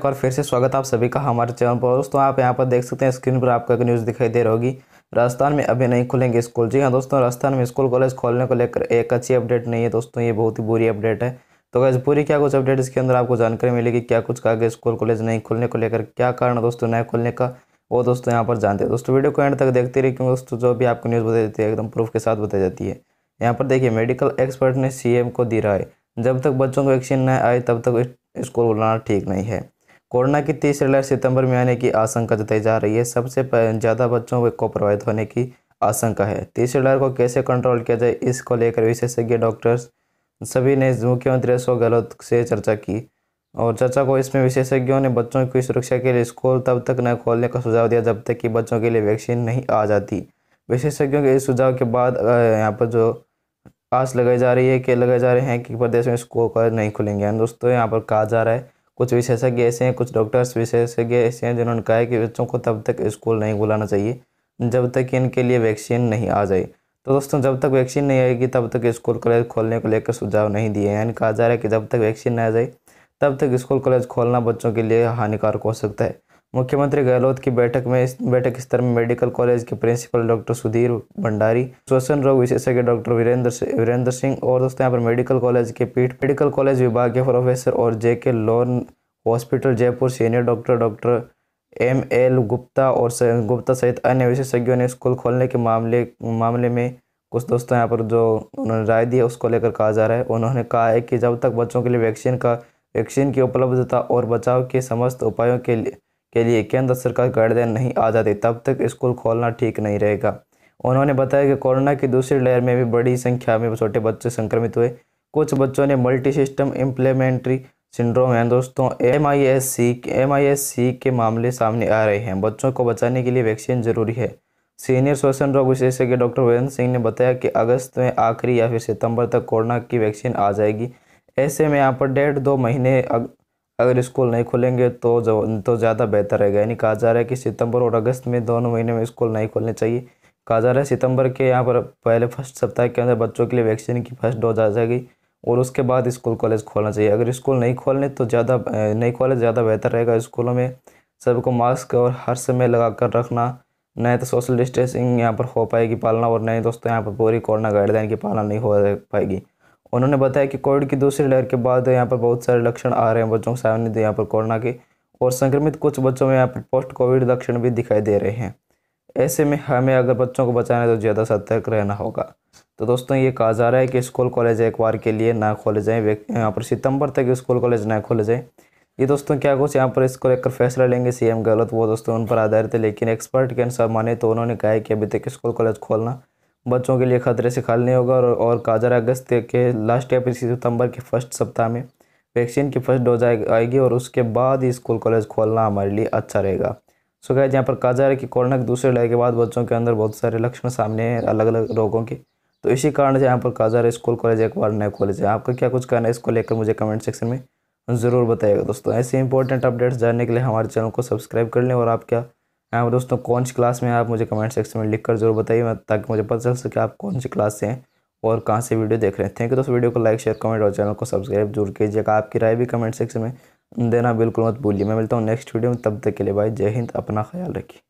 एक बार फिर से स्वागत आप सभी का हमारे चैनल पर दोस्तों आप यहाँ पर देख सकते हैं स्क्रीन पर आपका न्यूज़ दिखाई दे रही होगी राजस्थान में अभी नहीं खुलेंगे स्कूल जी हाँ दोस्तों राजस्थान में स्कूल कॉलेज खोलने को लेकर एक अच्छी अपडेट नहीं है दोस्तों ये बहुत ही बुरी अपडेट है तो गैस पूरी क्या कुछ अपडेट इसके अंदर आपको जानकारी मिलेगी क्या कुछ कहा गया स्कूल कॉलेज नहीं खुलने को लेकर क्या कारण है दोस्तों नए खुलने का वो दोस्तों यहाँ पर जानते हैं दोस्तों वीडियो को एंड तक देखते रहिए क्योंकि दोस्तों जो भी आपको न्यूज़ बताई जाती है एकदम प्रूफ के साथ बताई जाती है यहाँ पर देखिए मेडिकल एक्सपर्ट ने सीएम को दी राय जब तक बच्चों को वैक्सीन न आए तब तक स्कूल बुलाना ठीक नहीं है कोरोना की तीसरी लहर सितंबर में आने की आशंका जताई जा रही है सबसे ज़्यादा बच्चों को प्रभावित होने की आशंका है तीसरी लहर को कैसे कंट्रोल किया जाए इसको लेकर विशेषज्ञ डॉक्टर्स सभी ने मुख्यमंत्री अशोक गहलोत से चर्चा की और चर्चा को इसमें विशेषज्ञों ने बच्चों की सुरक्षा के लिए स्कूल तब तक न खोलने का सुझाव दिया जब तक कि बच्चों के लिए वैक्सीन नहीं आ जाती विशेषज्ञों के इस सुझाव के बाद यहाँ पर जो आस लगाई जा रही है कि लगाए जा रहे हैं कि प्रदेश में स्कूल नहीं खुलेंगे दोस्तों यहाँ पर कहा जा रहा है कुछ विशेषज्ञ ऐसे हैं कुछ डॉक्टर्स विशेषज्ञ ऐसे हैं जिन्होंने कहा है कि बच्चों को तब तक स्कूल नहीं बुलाना चाहिए जब तक इनके लिए वैक्सीन नहीं आ जाए तो दोस्तों जब तक वैक्सीन नहीं आएगी तब तक स्कूल कॉलेज खोलने को लेकर सुझाव नहीं दिए यानी कहा जा रहा है कि जब तक वैक्सीन नहीं आ जाए तब तक स्कूल कॉलेज खोलना बच्चों के लिए हानिकारक हो सकता है मुख्यमंत्री गहलोत की बैठक में इस बैठक स्तर में मेडिकल कॉलेज के प्रिंसिपल डॉक्टर सुधीर भंडारी श्वसन रोग विशेषज्ञ डॉक्टर वीरेंद्र वीरेंद्र सिंह और दोस्तों यहाँ पर मेडिकल कॉलेज के पीठ मेडिकल कॉलेज विभाग के प्रोफेसर और J K Lon hospital Jaipur senior doctor doctor M L Gupta और गुप्ता सहित अन्य विशेषज्ञों ने स्कूल खोलने के मामले मामले में कुछ दोस्तों यहाँ पर जो उन्होंने राय दी है उसको लेकर कहा जा रहा है उन्होंने कहा है कि जब तक बच्चों के लिए वैक्सीन का वैक्सीन की उपलब्धता और बचाव के समस्त उपायों के लिए के लिए केंद्र सरकार गाइडलाइन नहीं आ जाती तब तक स्कूल खोलना ठीक नहीं रहेगा उन्होंने बताया कि कोरोना की दूसरी लहर में भी बड़ी संख्या में छोटे बच्चे संक्रमित हुए कुछ बच्चों ने मल्टी सिस्टम इम्प्लीमेंट्री सिंड्रोम है दोस्तों M I S C M I S C के मामले सामने आ रहे हैं बच्चों को बचाने के लिए वैक्सीन जरूरी है सीनियर श्वसन रोग विशेषज्ञ डॉक्टर वीरेंद्र सिंह ने बताया कि अगस्त में आखिरी या फिर सितंबर तक कोरोना की वैक्सीन आ जाएगी ऐसे में यहाँ पर डेढ़ दो महीने अग, अगर स्कूल नहीं खुलेंगे तो तो ज़्यादा बेहतर रहेगा यानी कहा जा रहा है कि सितंबर और अगस्त में दोनों महीने में स्कूल नहीं खोलने चाहिए कहा जा रहा है सितंबर के यहाँ पर पहले फर्स्ट सप्ताह के अंदर बच्चों के लिए वैक्सीन की फर्स्ट डोज आ जाएगी और उसके बाद स्कूल कॉलेज खोलना चाहिए अगर स्कूल नहीं खोलने तो ज़्यादा नहीं खोले तो ज़्यादा बेहतर रहेगा स्कूलों में सबको मास्क और हर समय लगा कर रखना नहीं तो सोशल डिस्टेंसिंग यहाँ पर हो पाएगी पालना और नहीं दोस्तों यहाँ पर पूरी कोरोना गाइडलाइन की पालना नहीं हो पाएगी उन्होंने बताया कि कोविड की दूसरी लहर के बाद यहाँ पर बहुत सारे लक्षण आ रहे हैं बच्चों के सामने यहाँ पर कोरोना के और संक्रमित कुछ बच्चों में यहाँ पर पोस्ट कोविड लक्षण भी दिखाई दे रहे हैं ऐसे में हमें अगर बच्चों को बचाना है तो ज़्यादा सतर्क रहना होगा तो दोस्तों ये कहा जा रहा है कि स्कूल कॉलेज एक बार के लिए ना खोले जाएँ यहाँ पर सितंबर तक स्कूल कॉलेज ना खोले जाएँ ये दोस्तों क्या कुछ यहाँ पर इसको लेकर फैसला लेंगे सीएम गहलोत वो दोस्तों उन पर आधारित है लेकिन एक्सपर्ट के अनुसार माने तो उन्होंने कहा है कि अभी तक स्कूल कॉलेज खोलना बच्चों के लिए खतरे से खाली नहीं होगा और, और काजर अगस्त के लास्ट या फिर सितंबर के फर्स्ट सप्ताह में वैक्सीन की फर्स्ट डोज आएगी और उसके बाद ही स्कूल कॉलेज खोलना हमारे लिए अच्छा रहेगा सो गए यहाँ पर कहा जा रहा है कि कोरोना के दूसरे लड़ाई के बाद बच्चों के अंदर बहुत सारे लक्षण सामने हैं अलग अलग रोगों के तो इसी कारण से यहाँ पर काजार स्कूल कॉलेज एक बार नया कॉलेज है आपका क्या कुछ कहना है इसको लेकर मुझे कमेंट सेक्शन में ज़रूर बताइएगा दोस्तों ऐसे इंपॉर्टेंट अपडेट्स जानने के लिए हमारे चैनल को सब्सक्राइब कर लें और आप क्या यहाँ पर दोस्तों कौन सी क्लास में आप मुझे कमेंट सेक्शन में लिख जरूर बताइए ताकि मुझे पता चल सके आप कौन सी क्लास से हैं और कहाँ से वीडियो देख रहे हैं थैंक यू दोस्तों वीडियो को लाइक शेयर कमेंट और चैनल को सब्सक्राइब जरूर कीजिएगा आपकी राय भी कमेंट सेक्शन में देना बिल्कुल मत भूलिए मैं मिलता हूँ नेक्स्ट वीडियो में तब तक के लिए भाई जय हिंद अपना ख्याल रखिए